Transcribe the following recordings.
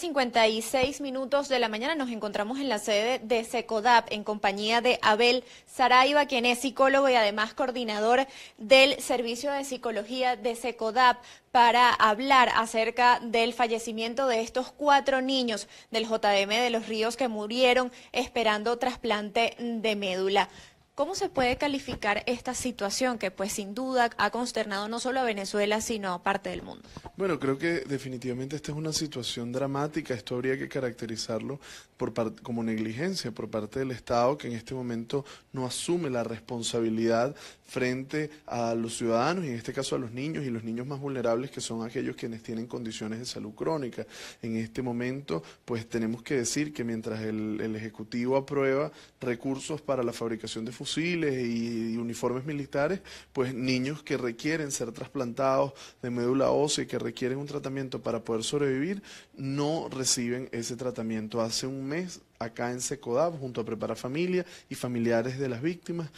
56 minutos de la mañana nos encontramos en la sede de SECODAP en compañía de Abel Saraiva, quien es psicólogo y además coordinador del Servicio de Psicología de SECODAP para hablar acerca del fallecimiento de estos cuatro niños del JDM de los Ríos que murieron esperando trasplante de médula. ¿Cómo se puede calificar esta situación que pues sin duda ha consternado no solo a Venezuela, sino a parte del mundo? Bueno, creo que definitivamente esta es una situación dramática. Esto habría que caracterizarlo como negligencia por parte del Estado que en este momento no asume la responsabilidad frente a los ciudadanos y en este caso a los niños y los niños más vulnerables que son aquellos quienes tienen condiciones de salud crónica. En este momento, pues tenemos que decir que mientras el, Ejecutivo aprueba recursos para la fabricación de fusiles, y, uniformes militares, pues niños que requieren ser trasplantados de médula ósea y que requieren un tratamiento para poder sobrevivir, no reciben ese tratamiento. Hace un mes, acá en Secodab, junto a Prepara Familia y familiares de las víctimas,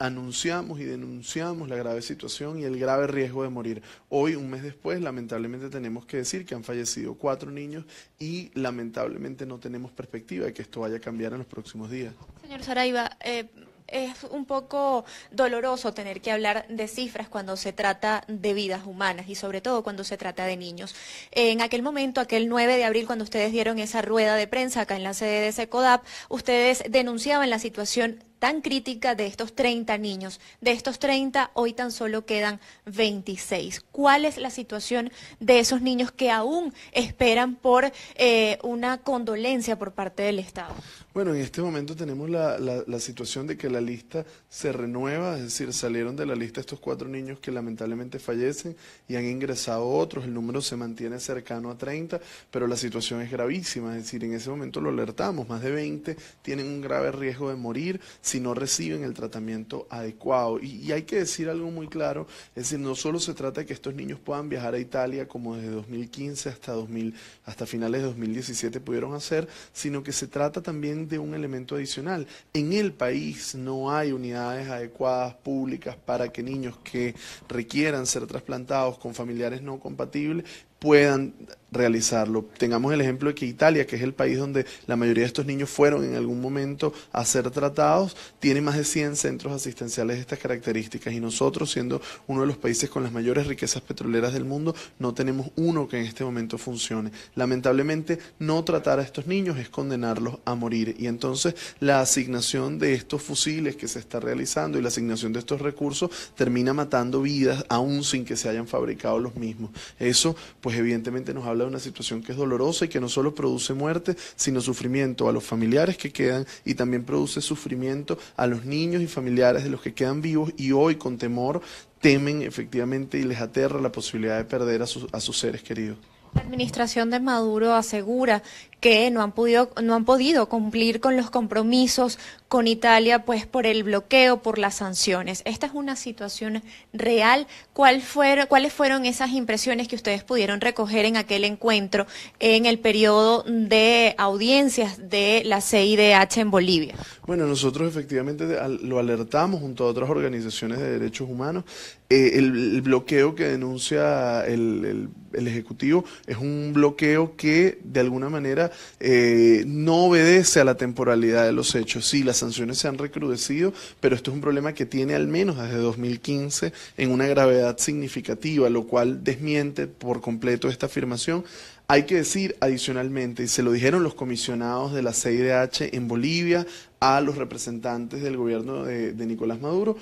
anunciamos y denunciamos la grave situación y el grave riesgo de morir. Hoy, un mes después, lamentablemente tenemos que decir que han fallecido cuatro niños y lamentablemente no tenemos perspectiva de que esto vaya a cambiar en los próximos días. Señor Saraiva, eh, es un poco doloroso tener que hablar de cifras cuando se trata de vidas humanas y sobre todo cuando se trata de niños. En aquel momento, aquel 9 de abril, cuando ustedes dieron esa rueda de prensa acá en la sede de SECODAP, ustedes denunciaban la situación tan crítica de estos 30 niños. De estos 30, hoy tan solo quedan 26. ¿Cuál es la situación de esos niños que aún esperan por eh, una condolencia por parte del Estado? Bueno, en este momento tenemos la, la situación de que la lista se renueva, es decir, salieron de la lista estos cuatro niños que lamentablemente fallecen y han ingresado otros, el número se mantiene cercano a 30, pero la situación es gravísima, es decir, en ese momento lo alertamos, más de 20 tienen un grave riesgo de morir, si no reciben el tratamiento adecuado. Y, hay que decir algo muy claro, es decir, no solo se trata de que estos niños puedan viajar a Italia como desde 2015 hasta, 2000, hasta finales de 2017 pudieron hacer, sino que se trata también de un elemento adicional. En el país no hay unidades adecuadas públicas para que niños que requieran ser trasplantados con familiares no compatibles puedan realizarlo. Tengamos el ejemplo de que Italia, que es el país donde la mayoría de estos niños fueron en algún momento a ser tratados, tiene más de 100 centros asistenciales de estas características y nosotros, siendo uno de los países con las mayores riquezas petroleras del mundo, no tenemos uno que en este momento funcione. Lamentablemente, no tratar a estos niños es condenarlos a morir y entonces la asignación de estos fusiles que se está realizando y la asignación de estos recursos termina matando vidas aún sin que se hayan fabricado los mismos. Eso, pues evidentemente nos habla de una situación que es dolorosa y que no solo produce muerte, sino sufrimiento a los familiares que quedan y también produce sufrimiento a los niños y familiares de los que quedan vivos y hoy con temor temen efectivamente y les aterra la posibilidad de perder a, sus, a sus seres queridos. La administración de Maduro asegura que no han, podido, no han podido cumplir con los compromisos con Italia, pues por el bloqueo, por las sanciones. Esta es una situación real. ¿Cuáles fueron esas impresiones que ustedes pudieron recoger en aquel encuentro en el periodo de audiencias de la CIDH en Bolivia? Bueno, nosotros efectivamente lo alertamos junto a otras organizaciones de derechos humanos. Eh, el, bloqueo que denuncia el Ejecutivo es un bloqueo que de alguna manera eh, no obedece a la temporalidad de los hechos. Sí, las sanciones se han recrudecido, pero esto es un problema que tiene al menos desde 2015 en una gravedad significativa, lo cual desmiente por completo esta afirmación. Hay que decir adicionalmente, y se lo dijeron los comisionados de la CIDH en Bolivia a los representantes del gobierno de Nicolás Maduro,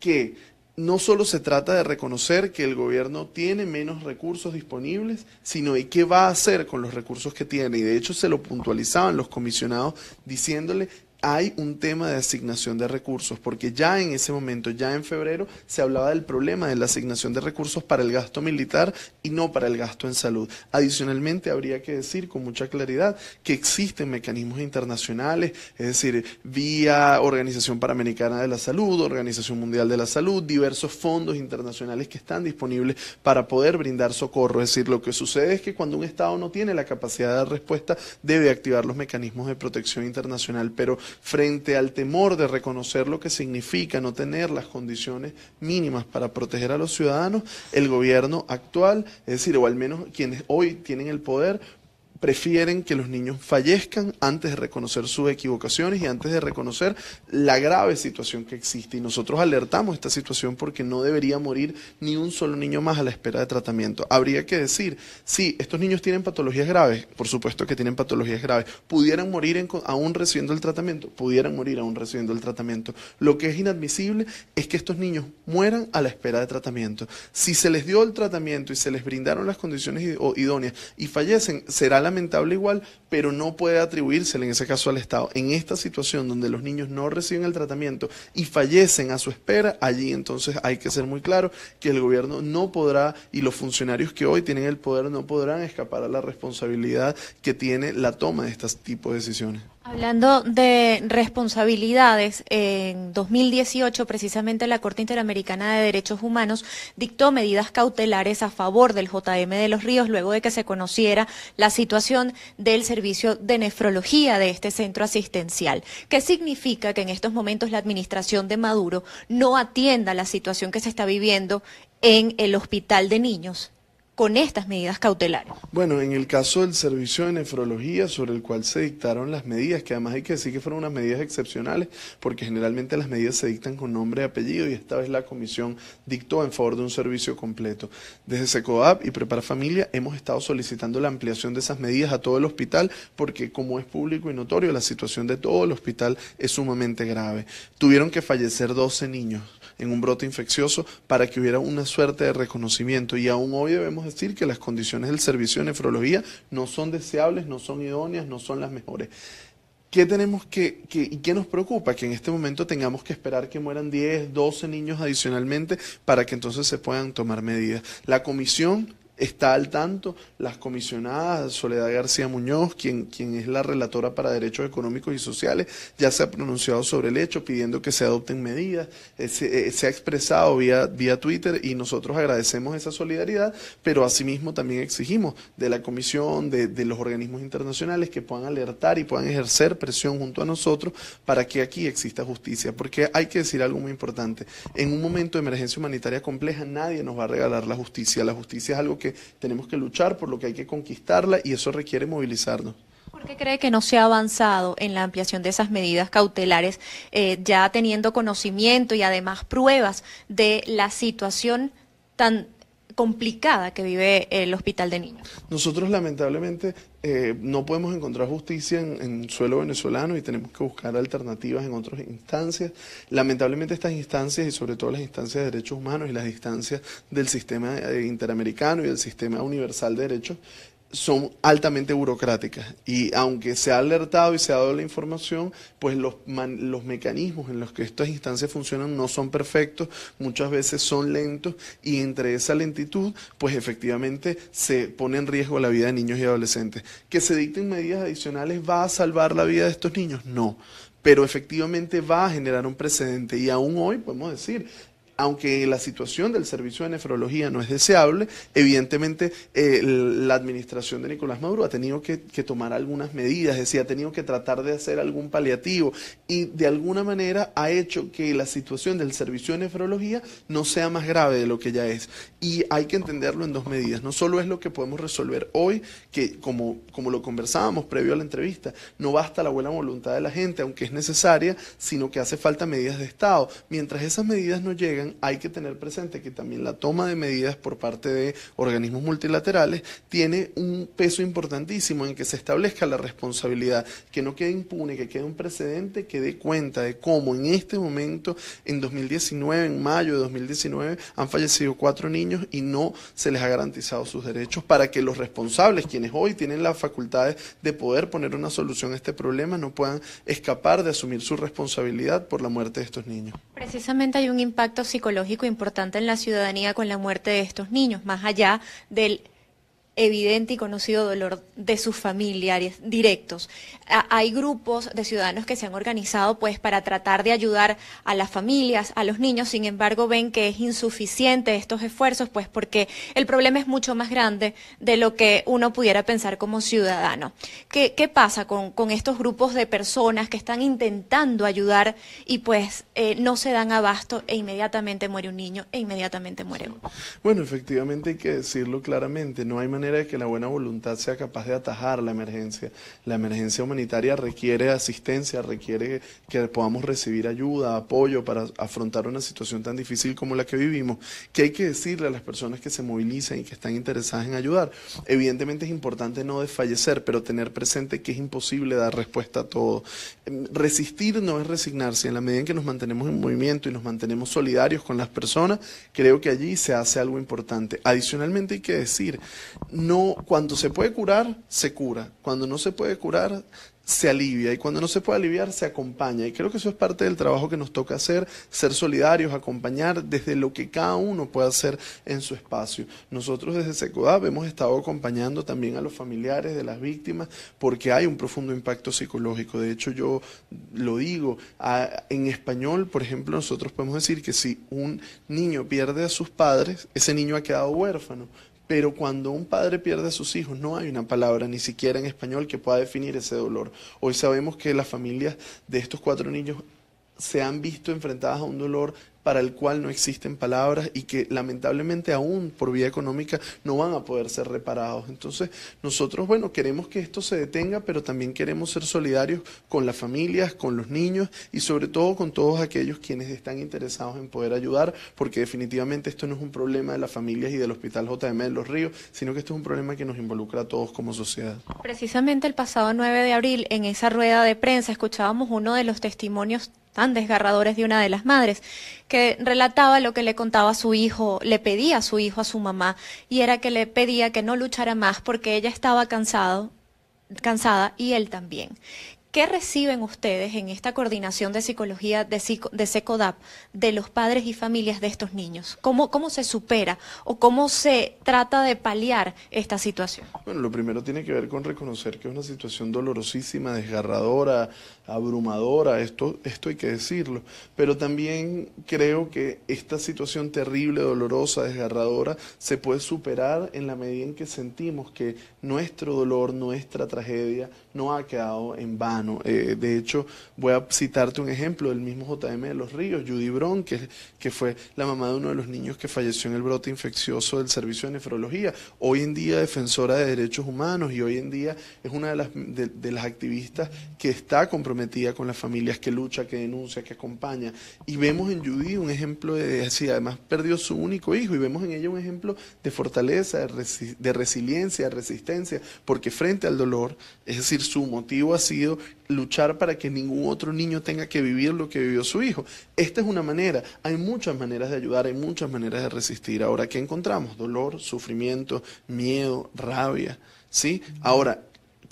que no solo se trata de reconocer que el gobierno tiene menos recursos disponibles, sino de qué va a hacer con los recursos que tiene. Y de hecho se lo puntualizaban los comisionados diciéndole hay un tema de asignación de recursos, porque ya en ese momento, ya en febrero, se hablaba del problema de la asignación de recursos para el gasto militar y no para el gasto en salud. Adicionalmente, habría que decir con mucha claridad que existen mecanismos internacionales, es decir, vía Organización Panamericana de la Salud, Organización Mundial de la Salud, diversos fondos internacionales que están disponibles para poder brindar socorro. Es decir, lo que sucede es que cuando un Estado no tiene la capacidad de dar respuesta, debe activar los mecanismos de protección internacional, pero frente al temor de reconocer lo que significa no tener las condiciones mínimas para proteger a los ciudadanos, el gobierno actual, es decir, o al menos quienes hoy tienen el poder, prefieren que los niños fallezcan antes de reconocer sus equivocaciones y antes de reconocer la grave situación que existe. Y nosotros alertamos esta situación porque no debería morir ni un solo niño más a la espera de tratamiento. Habría que decir, sí, estos niños tienen patologías graves, por supuesto que tienen patologías graves, pudieran morir aún recibiendo el tratamiento, pudieran morir aún recibiendo el tratamiento. Lo que es inadmisible es que estos niños mueran a la espera de tratamiento. Si se les dio el tratamiento y se les brindaron las condiciones idóneas y fallecen, será la lamentable igual, pero no puede atribuírsele en ese caso al Estado. En esta situación donde los niños no reciben el tratamiento y fallecen a su espera, allí entonces hay que ser muy claro que el gobierno no podrá y los funcionarios que hoy tienen el poder no podrán escapar a la responsabilidad que tiene la toma de este tipo de decisiones. Hablando de responsabilidades, en 2018 precisamente la Corte Interamericana de Derechos Humanos dictó medidas cautelares a favor del JM de los Ríos luego de que se conociera la situación del servicio de nefrología de este centro asistencial. ¿Qué significa que en estos momentos la administración de Maduro no atienda la situación que se está viviendo en el hospital de niños? con estas medidas cautelares? Bueno, en el caso del servicio de nefrología, sobre el cual se dictaron las medidas, que además hay que decir que fueron unas medidas excepcionales, porque generalmente las medidas se dictan con nombre y apellido, y esta vez la comisión dictó en favor de un servicio completo. Desde SECOAP y Prepara Familia hemos estado solicitando la ampliación de esas medidas a todo el hospital, porque como es público y notorio, la situación de todo el hospital es sumamente grave. Tuvieron que fallecer 12 niños en un brote infeccioso para que hubiera una suerte de reconocimiento, y aún hoy debemos decir que las condiciones del servicio de nefrología no son deseables, no son idóneas, no son las mejores. ¿Qué tenemos que, que, y qué nos preocupa? Que en este momento tengamos que esperar que mueran 10, 12 niños adicionalmente para que entonces se puedan tomar medidas. La comisión está al tanto las comisionadas Soledad García Muñoz, quien, quien es la relatora para derechos económicos y sociales, ya se ha pronunciado sobre el hecho pidiendo que se adopten medidas, eh, eh, se, ha expresado vía, vía Twitter y nosotros agradecemos esa solidaridad, pero asimismo también exigimos de la comisión, de, de los organismos internacionales que puedan alertar y puedan ejercer presión junto a nosotros para que aquí exista justicia, porque hay que decir algo muy importante, en un momento de emergencia humanitaria compleja nadie nos va a regalar la justicia, la justicia es algo que que tenemos que luchar, por lo que hay que conquistarla y eso requiere movilizarnos. ¿Por qué cree que no se ha avanzado en la ampliación de esas medidas cautelares, eh, ya teniendo conocimiento y además pruebas de la situación tan complicada que vive el hospital de niños. Nosotros lamentablemente eh, no podemos encontrar justicia en, en, suelo venezolano y tenemos que buscar alternativas en otras instancias. Lamentablemente estas instancias y sobre todo las instancias de derechos humanos y las instancias del sistema eh, interamericano y del sistema universal de derechos son altamente burocráticas y aunque se ha alertado y se ha dado la información, pues los, los mecanismos en los que estas instancias funcionan no son perfectos, muchas veces son lentos y entre esa lentitud, pues efectivamente se pone en riesgo la vida de niños y adolescentes. ¿Que se dicten medidas adicionales va a salvar la vida de estos niños? No, pero efectivamente va a generar un precedente. Y aún hoy podemos decir, aunque la situación del servicio de nefrología no es deseable, evidentemente eh, la administración de Nicolás Maduro ha tenido que, tomar algunas medidas, es decir, ha tenido que tratar de hacer algún paliativo y de alguna manera ha hecho que la situación del servicio de nefrología no sea más grave de lo que ya es. Y hay que entenderlo en dos medidas. No solo es lo que podemos resolver hoy, que como, como lo conversábamos previo a la entrevista, no basta la buena voluntad de la gente, aunque es necesaria, sino que hace falta medidas de Estado. Mientras esas medidas no lleguen hay que tener presente que también la toma de medidas por parte de organismos multilaterales tiene un peso importantísimo en que se establezca la responsabilidad, que no quede impune, que quede un precedente que dé cuenta de cómo en este momento, en 2019, en mayo de 2019, han fallecido cuatro niños y no se les ha garantizado sus derechos para que los responsables, quienes hoy tienen las facultades de poder poner una solución a este problema, no puedan escapar de asumir su responsabilidad por la muerte de estos niños. Precisamente hay un impacto psicológico importante en la ciudadanía con la muerte de estos niños, más allá del evidente y conocido dolor de sus familiares directos. Hay grupos de ciudadanos que se han organizado pues para tratar de ayudar a las familias, a los niños, sin embargo ven que es insuficiente estos esfuerzos pues porque el problema es mucho más grande de lo que uno pudiera pensar como ciudadano. ¿Qué, pasa con, estos grupos de personas que están intentando ayudar y pues eh, no se dan abasto e inmediatamente muere un niño e inmediatamente muere uno? Bueno, efectivamente hay que decirlo claramente, no hay manera de que la buena voluntad sea capaz de atajar la emergencia. La emergencia humanitaria requiere asistencia, requiere que podamos recibir ayuda, apoyo para afrontar una situación tan difícil como la que vivimos. ¿Qué hay que decirle a las personas que se movilizan y que están interesadas en ayudar? Evidentemente es importante no desfallecer, pero tener presente que es imposible dar respuesta a todo. Em, resistir no es resignarse. En la medida en que nos mantenemos en movimiento y nos mantenemos solidarios con las personas, creo que allí se hace algo importante. Adicionalmente hay que decir, no, cuando se puede curar, se cura. Cuando no se puede curar, se alivia. Y cuando no se puede aliviar, se acompaña. Y creo que eso es parte del trabajo que nos toca hacer, ser solidarios, acompañar desde lo que cada uno puede hacer en su espacio. Nosotros desde SECODAP hemos estado acompañando también a los familiares de las víctimas porque hay un profundo impacto psicológico. De hecho, yo lo digo, en español, por ejemplo, nosotros podemos decir que si un niño pierde a sus padres, ese niño ha quedado huérfano pero cuando un padre pierde a sus hijos, no hay una palabra, ni siquiera en español, que pueda definir ese dolor. Hoy sabemos que las familias de estos cuatro niños se han visto enfrentadas a un dolor para el cual no existen palabras y que lamentablemente aún por vía económica no van a poder ser reparados. Entonces, nosotros, bueno, queremos que esto se detenga, pero también queremos ser solidarios con las familias, con los niños y sobre todo con todos aquellos quienes están interesados en poder ayudar, porque definitivamente esto no es un problema de las familias y del Hospital JM de Los Ríos, sino que esto es un problema que nos involucra a todos como sociedad. Precisamente el pasado 9 de abril, en esa rueda de prensa, escuchábamos uno de los testimonios tan desgarradores de una de las madres, que relataba lo que le contaba a su hijo, le pedía a su hijo, a su mamá, y era que le pedía que no luchara más porque ella estaba cansado, cansada y él también ¿Qué reciben ustedes en esta coordinación de psicología de, SECODAP de los padres y familias de estos niños? ¿Cómo, ¿Cómo se supera o cómo se trata de paliar esta situación? Bueno, lo primero tiene que ver con reconocer que es una situación dolorosísima, desgarradora, abrumadora, esto, esto hay que decirlo, pero también creo que esta situación terrible, dolorosa, desgarradora, se puede superar en la medida en que sentimos que nuestro dolor, nuestra tragedia no ha quedado en vano eh, de hecho, voy a citarte un ejemplo del mismo JM de los Ríos, Judy Bron, que, fue la mamá de uno de los niños que falleció en el brote infeccioso del servicio de nefrología. Hoy en día defensora de derechos humanos y hoy en día es una de las, de, las activistas que está comprometida con las familias, que lucha, que denuncia, que acompaña. Y vemos en Judy un ejemplo de, así, además perdió su único hijo y vemos en ella un ejemplo de fortaleza, de, de resiliencia, de resistencia, porque frente al dolor, es decir, su motivo ha sido luchar para que ningún otro niño tenga que vivir lo que vivió su hijo. Esta es una manera. Hay muchas maneras de ayudar, hay muchas maneras de resistir. Ahora, ¿qué encontramos? Dolor, sufrimiento, miedo, rabia. ¿sí? Ahora,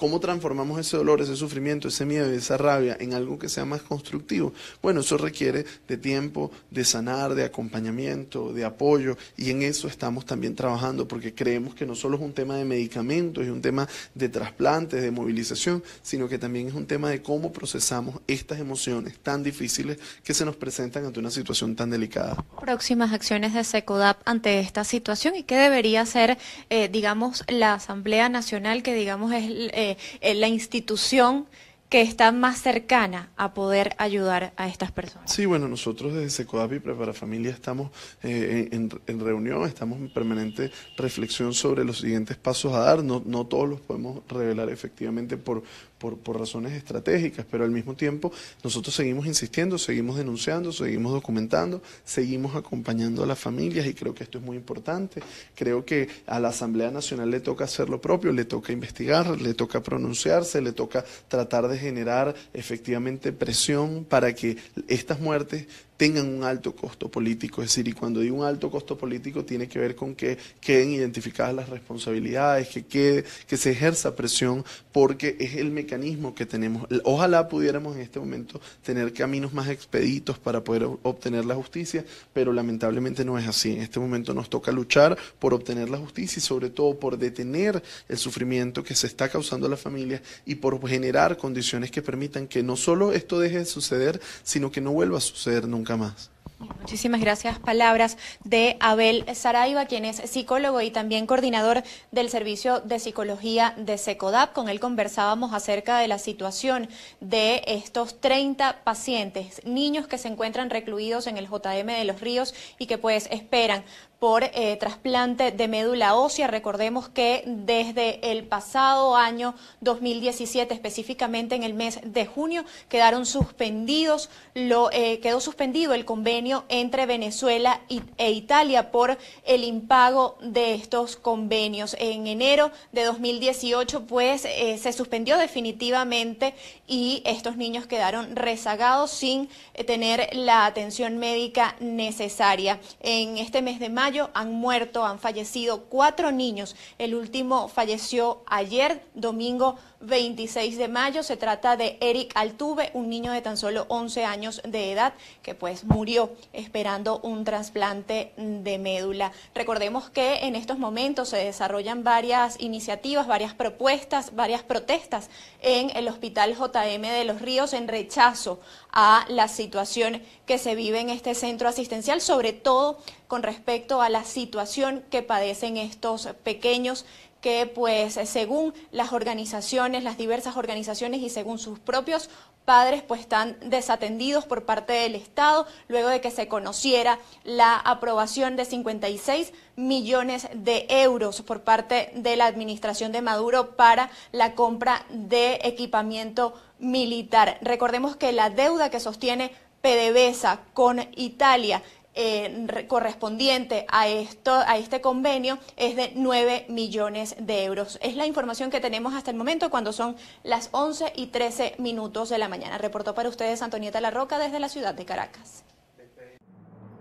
¿Cómo transformamos ese dolor, ese sufrimiento, ese miedo y esa rabia en algo que sea más constructivo? Bueno, eso requiere de tiempo, de sanar, de acompañamiento, de apoyo, y en eso estamos también trabajando, porque creemos que no solo es un tema de medicamentos y un tema de trasplantes, de movilización, sino que también es un tema de cómo procesamos estas emociones tan difíciles que se nos presentan ante una situación tan delicada. Próximas acciones de SECODAP ante esta situación y qué debería hacer, eh, digamos, la Asamblea Nacional, que digamos es... Eh, eh, la institución que está más cercana a poder ayudar a estas personas. Sí, bueno, nosotros desde Secodapi Prepara Familia estamos eh, en, reunión, estamos en permanente reflexión sobre los siguientes pasos a dar. no todos los podemos revelar efectivamente por, por, razones estratégicas, pero al mismo tiempo nosotros seguimos insistiendo, seguimos denunciando, seguimos documentando, seguimos acompañando a las familias y creo que esto es muy importante. Creo que a la Asamblea Nacional le toca hacer lo propio, le toca investigar, le toca pronunciarse, le toca tratar de generar efectivamente presión para que estas muertes tengan un alto costo político. Es decir, y cuando digo un alto costo político tiene que ver con que queden identificadas las responsabilidades, que, quede, que se ejerza presión, porque es el mecanismo que tenemos. Ojalá pudiéramos en este momento tener caminos más expeditos para poder obtener la justicia, pero lamentablemente no es así. En este momento nos toca luchar por obtener la justicia y sobre todo por detener el sufrimiento que se está causando a la familia y por generar condiciones que permitan que no solo esto deje de suceder, sino que no vuelva a suceder nunca más. Muchísimas gracias. Palabras de Abel Saraiva, quien es psicólogo y también coordinador del Servicio de Psicología de SECODAP. Con él conversábamos acerca de la situación de estos 30 pacientes, niños que se encuentran recluidos en el JM de Los Ríos y que pues esperan por eh, trasplante de médula ósea. Recordemos que desde el pasado año 2017, específicamente en el mes de junio, quedaron suspendidos, lo, eh, quedó suspendido el convenio entre Venezuela e Italia por el impago de estos convenios. En enero de 2018, pues eh, se suspendió definitivamente y estos niños quedaron rezagados sin tener la atención médica necesaria. En este mes de mayo, han muerto, han fallecido cuatro niños. El último falleció ayer, domingo 26 de mayo. Se trata de Eric Altuve, un niño de tan solo 11 años de edad que pues murió esperando un trasplante de médula. Recordemos que en estos momentos se desarrollan varias iniciativas, varias propuestas, varias protestas en el Hospital JM de los Ríos en rechazo a la situación que se vive en este centro asistencial, sobre todo con respecto a la situación que padecen estos pequeños que pues eh, según las organizaciones, las diversas organizaciones y según sus propios padres pues están desatendidos por parte del Estado luego de que se conociera la aprobación de 56 millones de euros por parte de la administración de Maduro para la compra de equipamiento militar. Recordemos que la deuda que sostiene PDVSA con Italia eh, correspondiente a, esto, a este convenio es de 9 millones de euros. Es la información que tenemos hasta el momento cuando son las 11 y 13 minutos de la mañana. Reportó para ustedes Antonieta Larroca desde la ciudad de Caracas.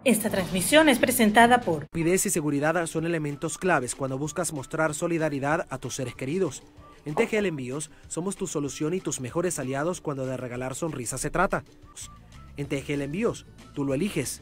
Esta transmisión es presentada por... Rapidez y seguridad son elementos claves cuando buscas mostrar solidaridad a tus seres queridos. En TGL Envíos somos tu solución y tus mejores aliados cuando de regalar sonrisas se trata. En TGL Envíos, tú lo eliges.